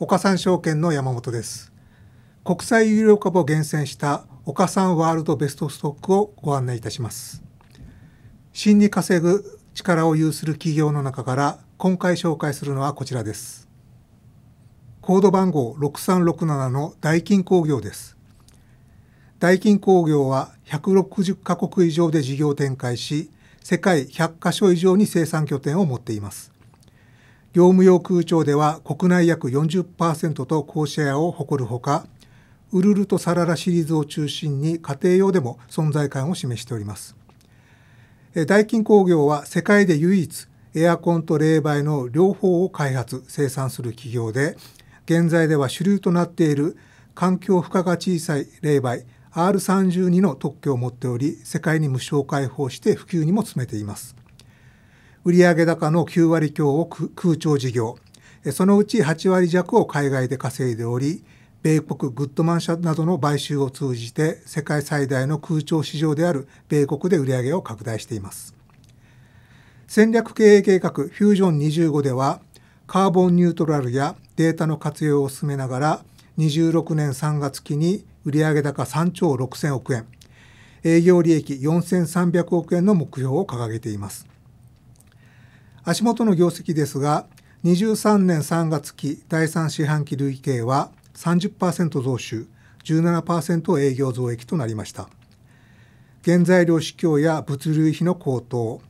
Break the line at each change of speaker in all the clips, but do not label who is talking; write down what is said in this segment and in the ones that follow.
岡三証券の山本です国際有料株を厳選した岡三ワールドベストストックをご案内いたします新に稼ぐ力を有する企業の中から今回紹介するのはこちらですコード番号6367の大金工業です大金工業は160カ国以上で事業展開し世界100カ所以上に生産拠点を持っています業務用空調では国内約40%と高シェアを誇るほかウルルとサララシリーズを中心に家庭用でも存在感を示しておりますダイキン工業は世界で唯一エアコンと冷媒の両方を開発生産する企業で現在では主流となっている環境負荷が小さい冷媒 R32 の特許を持っており世界に無償開放して普及にも詰めています売上高の9割強を空調事業そのうち8割弱を海外で稼いでおり米国グッドマン社などの買収を通じて世界最大の空調市場である米国で売上を拡大しています戦略経営計画フュージョン25ではカーボンニュートラルやデータの活用を進めながら26年3月期に売上高3兆6000億円営業利益4300億円の目標を掲げています足元の業績ですが、23年3月期第3四半期累計は30%増収、17%営業増益となりました。原材料市況や物流費の高騰、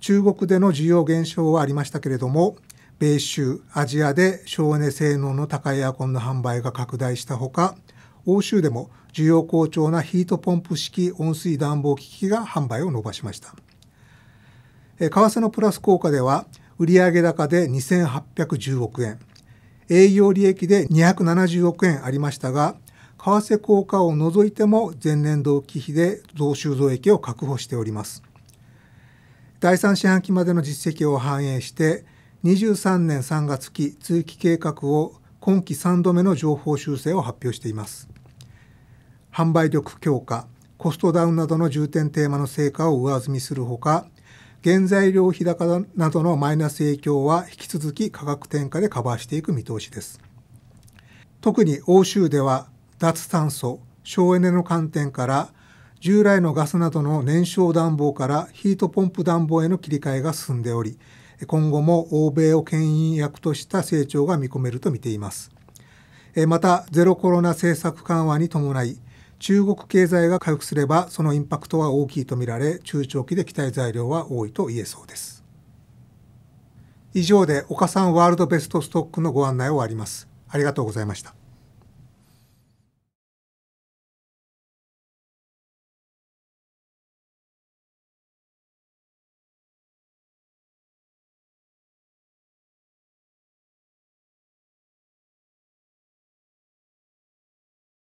中国での需要減少はありましたけれども、米州、アジアで省エネ性能の高いエアコンの販売が拡大したほか、欧州でも需要好調なヒートポンプ式温水暖房機器が販売を伸ばしました。為替のプラス効果では売上高で2810億円営業利益で270億円ありましたが為替効果を除いても前年同期比で増収増益を確保しております第3四半期までの実績を反映して23年3月期通期計画を今期3度目の情報修正を発表しています販売力強化コストダウンなどの重点テーマの成果を上積みするほか原材料費高などのマイナス影響は引き続き価格転嫁でカバーしていく見通しです。特に欧州では脱炭素、省エネの観点から従来のガスなどの燃焼暖房からヒートポンプ暖房への切り替えが進んでおり、今後も欧米を牽引役とした成長が見込めると見ています。また、ゼロコロナ政策緩和に伴い、中国経済が回復すればそのインパクトは大きいとみられ中長期で期待材料は多いと言えそうです以上で岡さんワールドベストストックのご案内を終わりますありがとうございました